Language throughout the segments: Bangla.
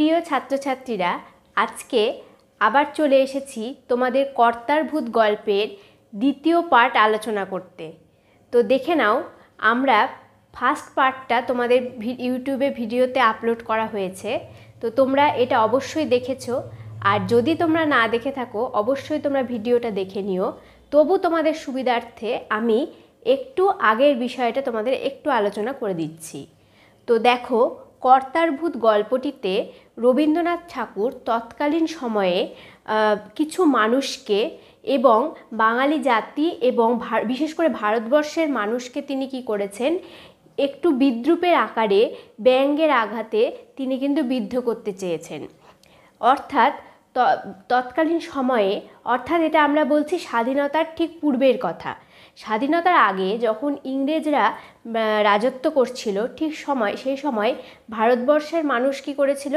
প্রিয় ছাত্রছাত্রীরা আজকে আবার চলে এসেছি তোমাদের কর্তার ভূত গল্পের দ্বিতীয় পার্ট আলোচনা করতে তো দেখে নাও আমরা ফার্স্ট পার্টটা তোমাদের ইউটিউবে ভিডিওতে আপলোড করা হয়েছে তো তোমরা এটা অবশ্যই দেখেছো আর যদি তোমরা না দেখে থাকো অবশ্যই তোমরা ভিডিওটা দেখে নিও তবু তোমাদের সুবিধার্থে আমি একটু আগের বিষয়টা তোমাদের একটু আলোচনা করে দিচ্ছি তো দেখো কর্তারভূত গল্পটিতে রবীন্দ্রনাথ ঠাকুর তৎকালীন সময়ে কিছু মানুষকে এবং বাঙালি জাতি এবং বিশেষ করে ভারতবর্ষের মানুষকে তিনি কি করেছেন একটু বিদ্রুপের আকারে ব্যঙ্গের আঘাতে তিনি কিন্তু বিদ্ধ করতে চেয়েছেন অর্থাৎ তৎকালীন সময়ে অর্থাৎ এটা আমরা বলছি স্বাধীনতার ঠিক পূর্বের কথা স্বাধীনতার আগে যখন ইংরেজরা রাজত্ব করছিল ঠিক সময় সেই সময় ভারতবর্ষের মানুষ কি করেছিল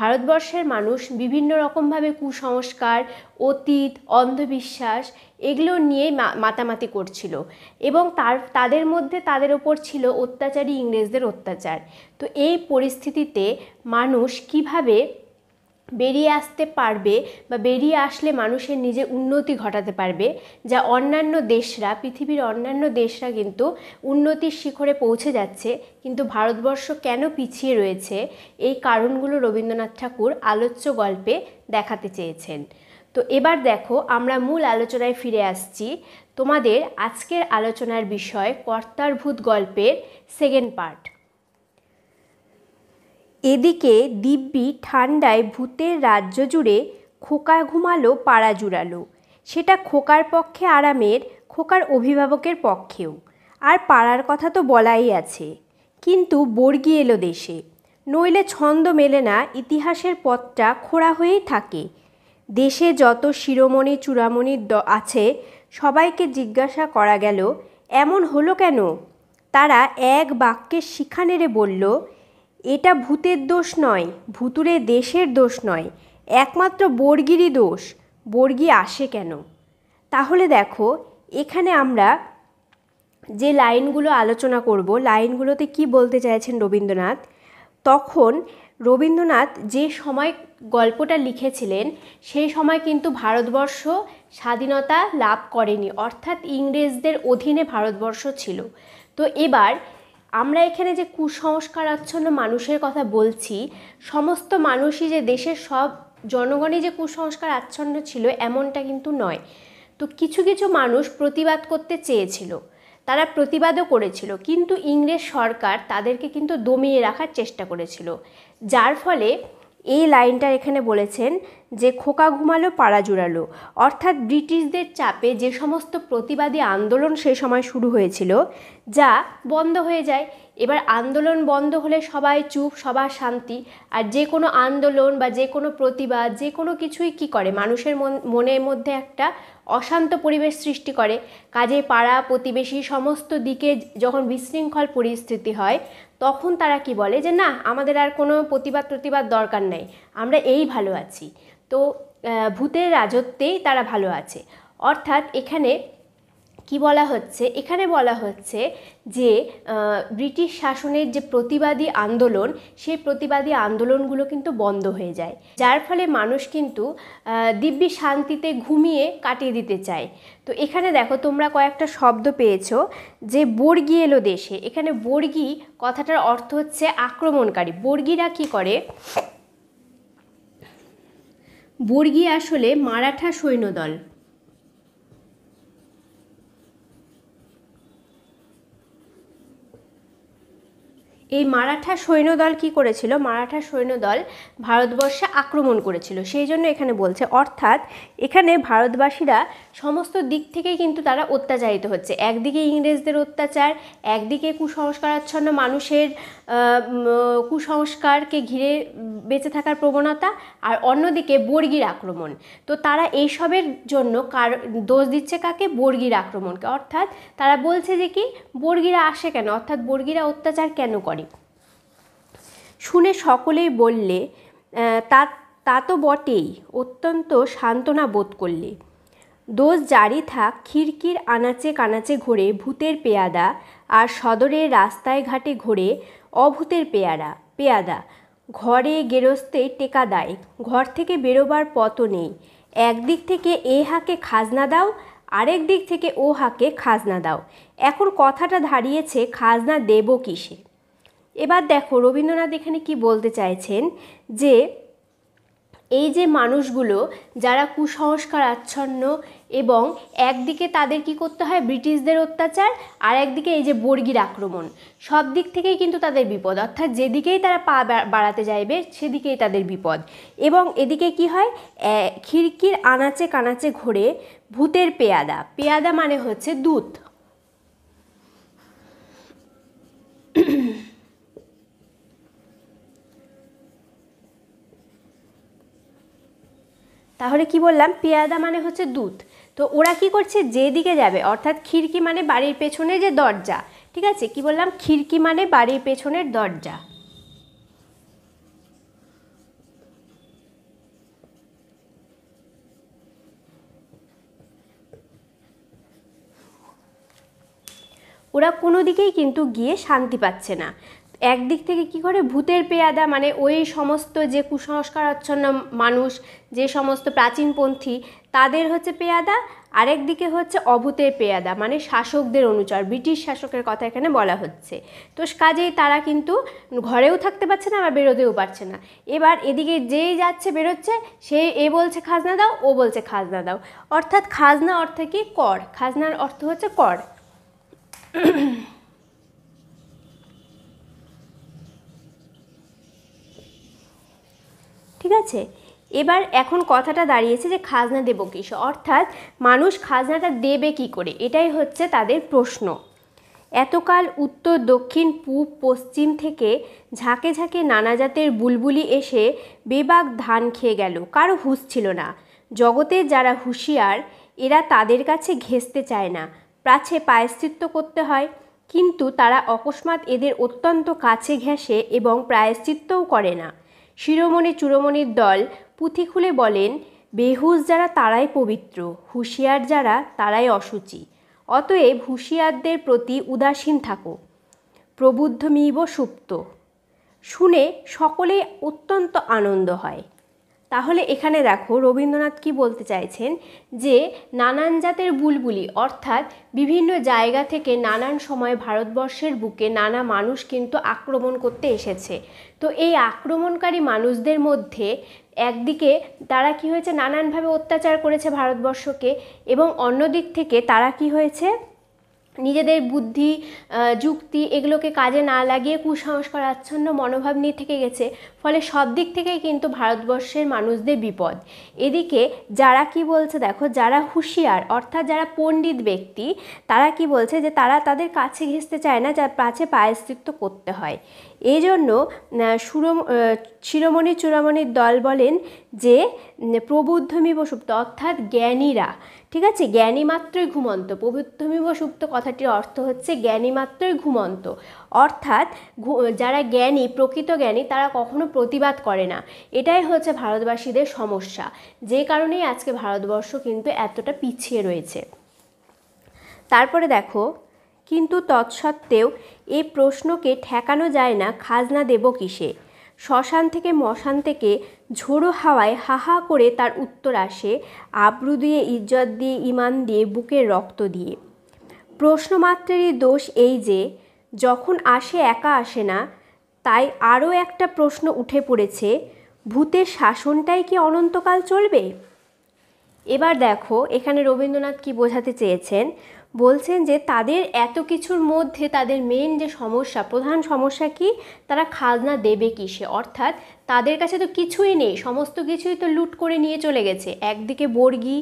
ভারতবর্ষের মানুষ বিভিন্ন রকমভাবে কুসংস্কার অতীত অন্ধবিশ্বাস এগুলো নিয়ে মাতামাতি করছিল এবং তার তাদের মধ্যে তাদের ওপর ছিল অত্যাচারী ইংরেজদের অত্যাচার তো এই পরিস্থিতিতে মানুষ কিভাবে বেরিয়ে আসতে পারবে বা বেরিয়ে আসলে মানুষের নিজে উন্নতি ঘটাতে পারবে যা অন্যান্য দেশরা পৃথিবীর অন্যান্য দেশরা কিন্তু উন্নতির শিখরে পৌঁছে যাচ্ছে কিন্তু ভারতবর্ষ কেন পিছিয়ে রয়েছে এই কারণগুলো রবীন্দ্রনাথ ঠাকুর আলোচ্য গল্পে দেখাতে চেয়েছেন তো এবার দেখো আমরা মূল আলোচনায় ফিরে আসছি তোমাদের আজকের আলোচনার বিষয় কর্তারভূত গল্পের সেকেন্ড পার্ট এদিকে দিব্যি ঠান্ডায় ভূতের রাজ্য জুড়ে খোকা ঘুমালো পাড়া জুড়ালো সেটা খোকার পক্ষে আরামের খোকার অভিভাবকের পক্ষেও আর পাড়ার কথা তো বলাই আছে কিন্তু বর্গি এলো দেশে নইলে ছন্দ মেলে না ইতিহাসের পথটা খোড়া হয়েই থাকে দেশে যত শিরোমণি চূড়ামণি আছে সবাইকে জিজ্ঞাসা করা গেল এমন হলো কেন তারা এক বাক্যে শিখা নেড়ে বলল এটা ভূতের দোষ নয় ভুতুরে দেশের দোষ নয় একমাত্র বর্গিরই দোষ বর্গি আসে কেন তাহলে দেখো এখানে আমরা যে লাইনগুলো আলোচনা করব লাইনগুলোতে কি বলতে চাইছেন রবীন্দ্রনাথ তখন রবীন্দ্রনাথ যে সময় গল্পটা লিখেছিলেন সেই সময় কিন্তু ভারতবর্ষ স্বাধীনতা লাভ করেনি অর্থাৎ ইংরেজদের অধীনে ভারতবর্ষ ছিল তো এবার আমরা এখানে যে কুসংস্কার আচ্ছন্ন মানুষের কথা বলছি সমস্ত মানুষই যে দেশের সব জনগণই যে কুসংস্কার আচ্ছন্ন ছিল এমনটা কিন্তু নয় তো কিছু কিছু মানুষ প্রতিবাদ করতে চেয়েছিল তারা প্রতিবাদও করেছিল কিন্তু ইংরেজ সরকার তাদেরকে কিন্তু দমিয়ে রাখার চেষ্টা করেছিল যার ফলে এই লাইনটার এখানে বলেছেন যে খোকা ঘুমালো পাড়া জুড়ালো অর্থাৎ ব্রিটিশদের চাপে যে সমস্ত প্রতিবাদী আন্দোলন সে সময় শুরু হয়েছিল যা বন্ধ হয়ে যায় এবার আন্দোলন বন্ধ হলে সবাই চুপ সবার শান্তি আর যে কোনো আন্দোলন বা যে কোনো প্রতিবাদ যে কোনো কিছুই কি করে মানুষের মনের মধ্যে একটা অশান্ত পরিবেশ সৃষ্টি করে কাজে পাড়া প্রতিবেশী সমস্ত দিকে যখন বিশৃঙ্খল পরিস্থিতি হয় তখন তারা কি বলে যে না আমাদের আর কোনো প্রতিবাদ প্রতিবাদ দরকার নেই আমরা এই ভালো আছি তো ভূতের রাজত্বেই তারা ভালো আছে অর্থাৎ এখানে কি বলা হচ্ছে এখানে বলা হচ্ছে যে ব্রিটিশ শাসনের যে প্রতিবাদী আন্দোলন সেই প্রতিবাদী আন্দোলনগুলো কিন্তু বন্ধ হয়ে যায় যার ফলে মানুষ কিন্তু দিব্যি শান্তিতে ঘুমিয়ে কাটিয়ে দিতে চায় তো এখানে দেখো তোমরা কয়েকটা শব্দ পেয়েছো যে বর্গি এলো দেশে এখানে বর্গি কথাটার অর্থ হচ্ছে আক্রমণকারী বর্গিরা কি করে বর্গি আসলে মারাঠা সৈন্যদল এই মারাঠা সৈন্যদল কি করেছিল মারাঠা সৈন্যদল ভারতবর্ষে আক্রমণ করেছিল সেই জন্য এখানে বলছে অর্থাৎ এখানে ভারতবাসীরা সমস্ত দিক থেকেই কিন্তু তারা অত্যাচারিত হচ্ছে একদিকে ইংরেজদের অত্যাচার একদিকে কুসংস্কারাচ্ছন্ন মানুষের কুসংস্কারকে ঘিরে বেঁচে থাকার প্রবণতা আর অন্যদিকে বর্গির আক্রমণ তো তারা এইসবের জন্য কার দোষ দিচ্ছে কাকে বর্গির আক্রমণকে অর্থাৎ তারা বলছে যে কি বর্গিরা আসে কেন অর্থাৎ বর্গিরা অত্যাচার কেন করে শুনে সকলেই বললে তা তা তো বটেই অত্যন্ত সান্ত্বনা বোধ করলে দোষ জারি থাক খিড়কির আনাচে কানাচে ঘোরে ভূতের পেয়াদা আর সদরের রাস্তায় ঘাটে ঘোরে অভূতের পেয়ারা পেয়াদা ঘরে গেরস্তে টেকা দেয় ঘর থেকে বেরোবার পথও নেই একদিক থেকে এ হাকে খাজনা দাও আরেক দিক থেকে ও হাকে খাজনা দাও এখন কথাটা ধারিয়েছে খাজনা দেব কিসে এবার দেখো রবীন্দ্রনাথ এখানে কি বলতে চাইছেন যে এই যে মানুষগুলো যারা কুসংস্কার আচ্ছন্ন এবং একদিকে তাদের কি করতে হয় ব্রিটিশদের অত্যাচার আর একদিকে এই যে বর্গির আক্রমণ সব দিক থেকেই কিন্তু তাদের বিপদ অর্থাৎ যেদিকেই তারা পা বাড়াতে যাইবে সেদিকেই তাদের বিপদ এবং এদিকে কি হয় খিড়কির আনাচে কানাচে ঘোরে ভূতের পেয়াদা পেয়াদা মানে হচ্ছে দূত তাহলে কি বললাম পেয়াদা মানে হচ্ছে দুধ তো ওরা কি করছে যেদিকে যাবে অর্থাৎ খিড়কি মানে বাড়ির পেছনে যে দরজা ঠিক আছে কি বললাম খিড়কি মানে বাড়ির পেছনের দরজা ওরা কোনো দিকেই কিন্তু গিয়ে শান্তি পাচ্ছে না একদিক থেকে কি করে ভূতের পেয়াদা মানে ওই সমস্ত যে কুসংস্কার আচ্ছন্ন মানুষ যে সমস্ত প্রাচীনপন্থী তাদের হচ্ছে পেয়াদা আরেক দিকে হচ্ছে অভূতের পেয়াদা মানে শাসকদের অনুচর ব্রিটিশ শাসকের কথা এখানে বলা হচ্ছে তো কাজেই তারা কিন্তু ঘরেও থাকতে পারছে না আবার বেরোতেও পারছে না এবার এদিকে যেই যাচ্ছে বেরোচ্ছে সে এ বলছে খাজনা দাও ও বলছে খাজনা দাও অর্থাৎ খাজনা অর্থে কি কর খাজনার অর্থ হচ্ছে কর ঠিক আছে এবার এখন কথাটা দাঁড়িয়েছে যে খাজনা দেবো কিসে অর্থাৎ মানুষ খাজনাটা দেবে কি করে এটাই হচ্ছে তাদের প্রশ্ন এতকাল উত্তর দক্ষিণ পূব পশ্চিম থেকে ঝাঁকে ঝাঁকে নানা জাতের বুলবুলি এসে বেবাক ধান খেয়ে গেল কারো হুঁশ ছিল না জগতের যারা হুঁশিয়ার এরা তাদের কাছে ঘেঁচতে চায় না প্রাচে প্রায়শ্চিত্ত করতে হয় কিন্তু তারা অকস্মাৎ এদের অত্যন্ত কাছে ঘেঁষে এবং প্রায়শ্চিত্তও করে না শিরোমণি চূড়োমণির দল পুঁথি খুলে বলেন বেহুশ যারা তারাই পবিত্র হুঁশিয়ার যারা তারাই অসুচি অতএব হুঁশিয়ারদের প্রতি উদাসীন থাকো প্রবুদ্ধ মিব সুপ্ত শুনে সকলে অত্যন্ত আনন্দ হয় তাহলে এখানে দেখো রবীন্দ্রনাথ কি বলতে চাইছেন যে নানান জাতের বুলবুলি অর্থাৎ বিভিন্ন জায়গা থেকে নানান সময় ভারতবর্ষের বুকে নানা মানুষ কিন্তু আক্রমণ করতে এসেছে তো এই আক্রমণকারী মানুষদের মধ্যে একদিকে তারা কি হয়েছে নানানভাবে অত্যাচার করেছে ভারতবর্ষকে এবং অন্যদিক থেকে তারা কি হয়েছে নিজেদের বুদ্ধি যুক্তি এগুলোকে কাজে না লাগিয়ে কুসংস্কার আচ্ছন্ন মনোভাব নিয়ে থেকে গেছে ফলে সব দিক থেকেই কিন্তু ভারতবর্ষের মানুষদের বিপদ এদিকে যারা কি বলছে দেখো যারা হুঁশিয়ার অর্থাৎ যারা পণ্ডিত ব্যক্তি তারা কি বলছে যে তারা তাদের কাছে ঘেঁষতে চায় না যা পাছে পায়স্তিত্ব করতে হয় এই জন্য সুরম শিরোমণি চূড়ামণির দল বলেন যে প্রবুদ্ধমি বসুপ্ত অর্থাৎ জ্ঞানীরা ঠিক আছে জ্ঞানী মাত্রই ঘুমন্ত প্রবুদ্ধমি বসুপ্ত কথাটির অর্থ হচ্ছে জ্ঞানী মাত্রই ঘুমন্ত অর্থাৎ যারা জ্ঞানী প্রকৃত জ্ঞানী তারা কখনো প্রতিবাদ করে না এটাই হচ্ছে ভারতবাসীদের সমস্যা যে কারণেই আজকে ভারতবর্ষ কিন্তু এতটা পিছিয়ে রয়েছে তারপরে দেখো কিন্তু তৎসত্ত্বেও এ প্রশ্নকে ঠেকানো যায় না খাজনা দেব কিসে শ্মশান থেকে মশান থেকে ঝোড়ো হাওয়ায় হাহা করে তার উত্তর আসে আব্রু দিয়ে ইজ্জত দিয়ে ইমান দিয়ে বুকের রক্ত দিয়ে প্রশ্নমাত্রেরই দোষ এই যে যখন আসে একা আসে না তাই আরও একটা প্রশ্ন উঠে পড়েছে ভূতের শাসনটাই কি অনন্তকাল চলবে এবার দেখো এখানে রবীন্দ্রনাথ কি বোঝাতে চেয়েছেন বলছেন যে তাদের এত কিছুর মধ্যে তাদের মেন যে সমস্যা প্রধান সমস্যা কি তারা খাজনা দেবে সে অর্থাৎ তাদের কাছে তো কিছুই নেই সমস্ত কিছুই তো লুট করে নিয়ে চলে গেছে একদিকে বর্গি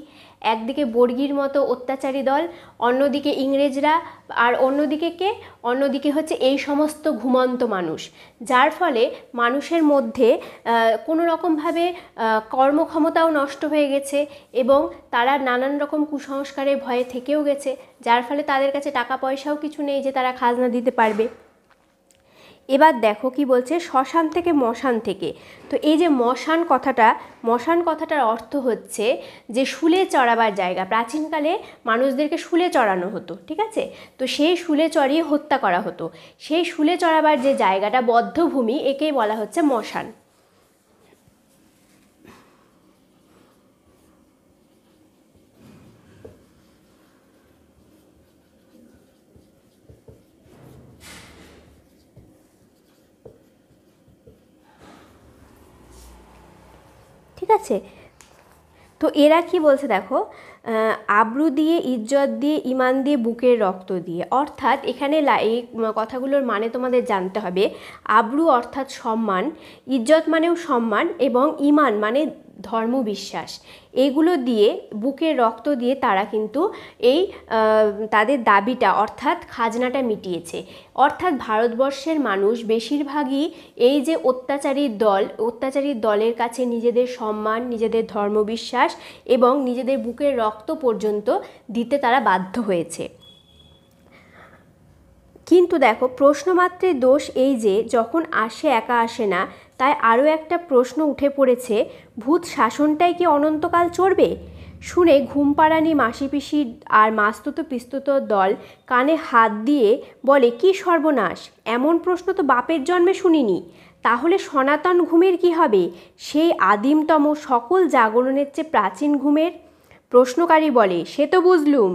একদিকে বর্গির মতো অত্যাচারী দল অন্যদিকে ইংরেজরা আর অন্যদিকে কে অন্যদিকে হচ্ছে এই সমস্ত ঘুমন্ত মানুষ যার ফলে মানুষের মধ্যে কোনো রকমভাবে কর্মক্ষমতাও নষ্ট হয়ে গেছে এবং তারা নানান রকম কুসংস্কারের ভয়ে থেকেও গেছে যার ফলে তাদের কাছে টাকা পয়সাও কিছু নেই যে তারা খাজনা দিতে পারবে এবার দেখো কি বলছে শ্মশান থেকে মশান থেকে তো এই যে মশান কথাটা মশান কথাটার অর্থ হচ্ছে যে শুলে চড়াবার জায়গা প্রাচীনকালে মানুষদেরকে শুলে চড়ানো হতো ঠিক আছে তো সেই শুলে চড়িয়ে হত্যা করা হতো সেই শুলে চড়াবার যে জায়গাটা বদ্ধভূমি একেই বলা হচ্ছে মশান আছে তো এরা কি বলছে দেখো আব্রু দিয়ে ইজ্জত দিয়ে ইমান দিয়ে বুকের রক্ত দিয়ে অর্থাৎ এখানে এই কথাগুলোর মানে তোমাদের জানতে হবে আব্রু অর্থাৎ সম্মান ইজ্জত মানেও সম্মান এবং ইমান মানে ধর্মবিশ্বাস এগুলো দিয়ে বুকের রক্ত দিয়ে তারা কিন্তু এই তাদের দাবিটা অর্থাৎ খাজনাটা মিটিয়েছে অর্থাৎ ভারতবর্ষের মানুষ বেশিরভাগই এই যে অত্যাচারী দল অত্যাচারী দলের কাছে নিজেদের সম্মান নিজেদের ধর্মবিশ্বাস এবং নিজেদের বুকের রক্ত পর্যন্ত দিতে তারা বাধ্য হয়েছে কিন্তু দেখো প্রশ্নমাত্রের দোষ এই যে যখন আসে একা আসে না তাই আরও একটা প্রশ্ন উঠে পড়েছে ভূত শাসনটাই কি অনন্তকাল চড়বে শুনে ঘুমপাড়ানি মাসি পিসি আর মাস্তুত পিস্তুত দল কানে হাত দিয়ে বলে কি সর্বনাশ এমন প্রশ্ন তো বাপের জন্মে শুনিনি তাহলে সনাতন ঘুমের কি হবে সেই আদিমতম সকল জাগরণের চেয়ে প্রাচীন ঘুমের প্রশ্নকারী বলে সে তো বুঝলুম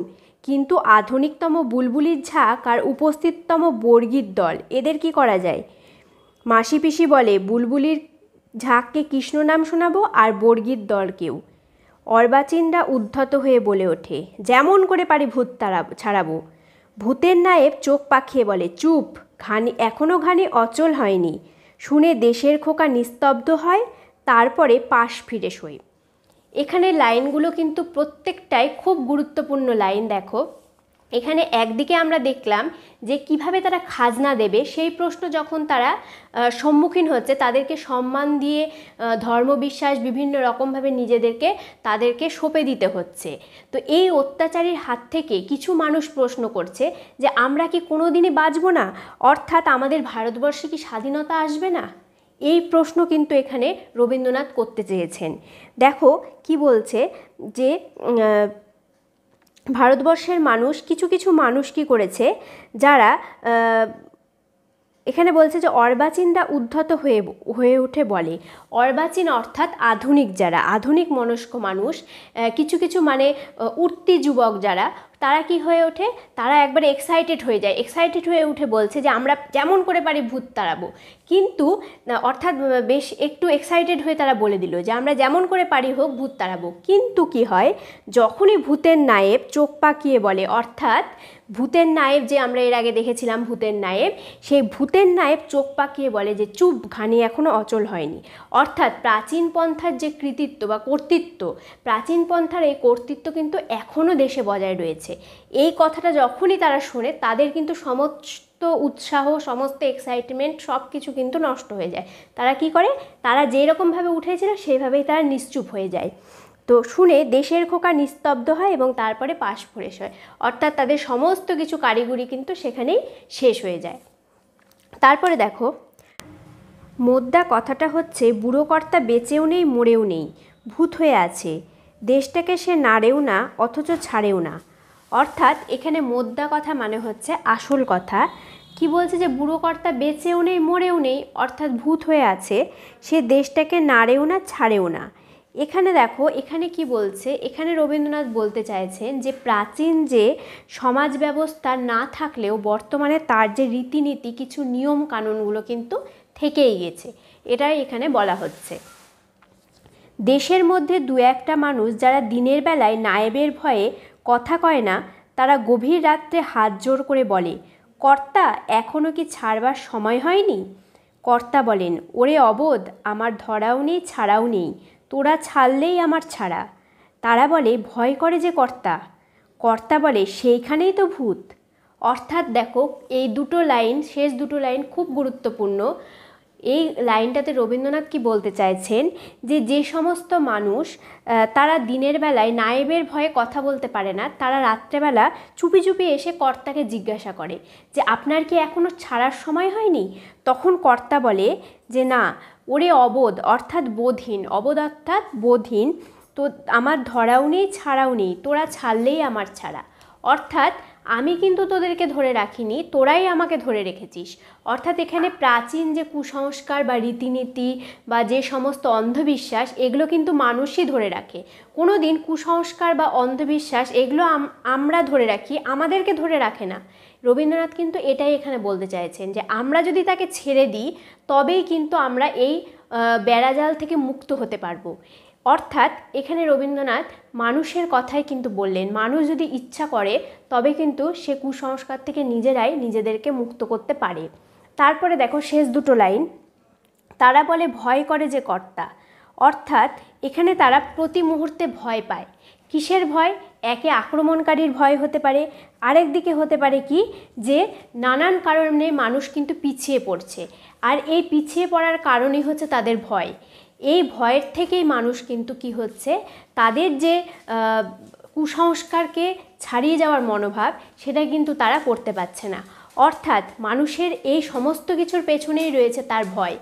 কিন্তু আধুনিকতম বুলবুলির ঝাঁক আর উপস্থিততম বর্গীর দল এদের কি করা যায় মাসি পিসি বলে বুলবুলির ঝাঁককে কৃষ্ণ নাম শোনাবো আর বর্গীর দলকেও অর্বাচীনরা উদ্ধত হয়ে বলে ওঠে যেমন করে পারি ভূত তারা ছাড়াবো ভূতের নায়েব চোখ পাখিয়ে বলে চুপ ঘানি এখনও ঘানি অচল হয়নি শুনে দেশের খোকা নিস্তব্ধ হয় তারপরে পাশ ফিরে শোয় এখানে লাইনগুলো কিন্তু প্রত্যেকটাই খুব গুরুত্বপূর্ণ লাইন দেখো এখানে একদিকে আমরা দেখলাম যে কিভাবে তারা খাজনা দেবে সেই প্রশ্ন যখন তারা সম্মুখীন হচ্ছে তাদেরকে সম্মান দিয়ে ধর্মবিশ্বাস বিভিন্ন রকমভাবে নিজেদেরকে তাদেরকে সঁপে দিতে হচ্ছে তো এই অত্যাচারীর হাত থেকে কিছু মানুষ প্রশ্ন করছে যে আমরা কি কোনো দিনই বাঁচবো না অর্থাৎ আমাদের ভারতবর্ষে কি স্বাধীনতা আসবে না এই প্রশ্ন কিন্তু এখানে রবীন্দ্রনাথ করতে চেয়েছেন দেখো কি বলছে যে ভারতবর্ষের মানুষ কিছু কিছু মানুষ কি করেছে যারা এখানে বলছে যে অর্বাচীনরা উদ্ধত হয়ে হয়ে উঠে বলে অর্বাচীন অর্থাৎ আধুনিক যারা আধুনিক মনস্ক মানুষ কিছু কিছু মানে উঠতি যুবক যারা তারা কি হয়ে ওঠে তারা একবার এক্সাইটেড হয়ে যায় এক্সাইটেড হয়ে উঠে বলছে যে আমরা যেমন করে পারি ভূত তাড়াবো কিন্তু অর্থাৎ বেশ একটু এক্সাইটেড হয়ে তারা বলে দিল যে আমরা যেমন করে পারি হোক ভূত তাড়াবো কিন্তু কি হয় যখনই ভূতের নায়েব চোখ পাকিয়ে বলে অর্থাৎ ভূতের নায়েব যে আমরা এর আগে দেখেছিলাম ভূতের নায়েব সেই ভূতের নায়েব চোখ পাকিয়ে বলে যে চুপ ঘানি এখনও অচল হয়নি অর্থাৎ প্রাচীন পন্থার যে কৃতিত্ব বা কর্তৃত্ব প্রাচীন পন্থার এই কর্তৃত্ব কিন্তু এখনও দেশে বজায় রয়েছে রয়েছে এই কথাটা যখনই তারা শোনে তাদের কিন্তু সমস্ত উৎসাহ সমস্ত এক্সাইটমেন্ট সব কিছু কিন্তু নষ্ট হয়ে যায় তারা কি করে তারা রকমভাবে উঠেছিল সেইভাবেই তারা নিশ্চুপ হয়ে যায় তো শুনে দেশের খোকা নিস্তব্ধ হয় এবং তারপরে পাশ ফ্রেশ হয় অর্থাৎ তাদের সমস্ত কিছু কারিগরি কিন্তু সেখানেই শেষ হয়ে যায় তারপরে দেখো মোদ্দা কথাটা হচ্ছে বুড়োকর্তা বেঁচেও নেই মরেও নেই ভূত হয়ে আছে দেশটাকে সে নাড়েও না অথচ ছাড়েও না অর্থাৎ এখানে মোদ্দা কথা মানে হচ্ছে আসল কথা কি বলছে যে বুড়ো কর্তা বেঁচেও নেই মরেও নেই অর্থাৎ ভূত হয়ে আছে সে দেশটাকে নাড়েও না ছাড়েও না এখানে দেখো এখানে কি বলছে এখানে রবীন্দ্রনাথ বলতে চাইছেন যে প্রাচীন যে সমাজ ব্যবস্থা না থাকলেও বর্তমানে তার যে রীতিনীতি কিছু নিয়ম কানুনগুলো কিন্তু থেকেই গেছে এটাই এখানে বলা হচ্ছে দেশের মধ্যে দু একটা মানুষ যারা দিনের বেলায় নায়েবের ভয়ে কথা কয় না তারা গভীর রাত্রে হাত জোর করে বলে কর্তা এখনও কি ছাড়বার সময় হয়নি কর্তা বলেন ওরে অবোধ আমার ধরাও নেই ছাড়াও নেই তোরা ছাড়লেই আমার ছাড়া তারা বলে ভয় করে যে কর্তা কর্তা বলে সেইখানেই তো ভূত অর্থাৎ দেখো এই দুটো লাইন শেষ দুটো লাইন খুব গুরুত্বপূর্ণ এই লাইনটাতে রবীন্দ্রনাথ কি বলতে চাইছেন যে যে সমস্ত মানুষ তারা দিনের বেলায় নায়েবের ভয়ে কথা বলতে পারে না তারা রাত্রেবেলা চুপি চুপি এসে কর্তাকে জিজ্ঞাসা করে যে আপনার কি এখনও ছাড়ার সময় হয়নি তখন কর্তা বলে যে না ওরে অবোধ অর্থাৎ বোধহীন অবোধ অর্থাৎ বোধহীন তো আমার ধরাও নেই ছাড়াও নেই তোরা ছাড়লেই আমার ছাড়া অর্থাৎ আমি কিন্তু তোদেরকে ধরে রাখিনি তোরাই আমাকে ধরে রেখেছিস অর্থাৎ এখানে প্রাচীন যে কুসংস্কার বা রীতিনীতি বা যে সমস্ত অন্ধবিশ্বাস এগুলো কিন্তু মানুষই ধরে রাখে কোনো দিন কুসংস্কার বা অন্ধবিশ্বাস এগুলো আমরা ধরে রাখি আমাদেরকে ধরে রাখে না রবীন্দ্রনাথ কিন্তু এটাই এখানে বলতে চাইছেন যে আমরা যদি তাকে ছেড়ে দিই তবেই কিন্তু আমরা এই বেড়াজাল থেকে মুক্ত হতে পারবো অর্থাৎ এখানে রবীন্দ্রনাথ মানুষের কথাই কিন্তু বললেন মানুষ যদি ইচ্ছা করে তবে কিন্তু সে কুসংস্কার থেকে নিজেরাই নিজেদেরকে মুক্ত করতে পারে তারপরে দেখো শেষ দুটো লাইন তারা বলে ভয় করে যে কর্তা অর্থাৎ এখানে তারা প্রতি মুহূর্তে ভয় পায় কিসের ভয় একে আক্রমণকারীর ভয় হতে পারে আরেক দিকে হতে পারে কি যে নানান কারণে মানুষ কিন্তু পিছিয়ে পড়ছে আর এই পিছিয়ে পড়ার কারণই হচ্ছে তাদের ভয় এই ভয়ের থেকেই মানুষ কিন্তু কি হচ্ছে তাদের যে কুসংস্কারকে ছাড়িয়ে যাওয়ার মনোভাব সেটা কিন্তু তারা করতে পারছে না অর্থাৎ মানুষের এই সমস্ত কিছুর পেছনেই রয়েছে তার ভয়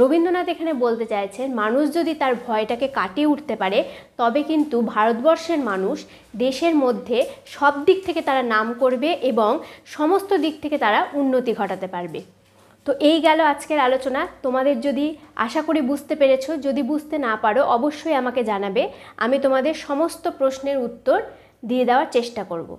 রবীন্দ্রনাথ এখানে বলতে চাইছেন মানুষ যদি তার ভয়টাকে কাটিয়ে উঠতে পারে তবে কিন্তু ভারতবর্ষের মানুষ দেশের মধ্যে সব দিক থেকে তারা নাম করবে এবং সমস্ত দিক থেকে তারা উন্নতি ঘটাতে পারবে তো এই গেল আজকের আলোচনা তোমাদের যদি আশা করি বুঝতে পেরেছ যদি বুঝতে না পারো অবশ্যই আমাকে জানাবে আমি তোমাদের সমস্ত প্রশ্নের উত্তর দিয়ে দেওয়ার চেষ্টা করব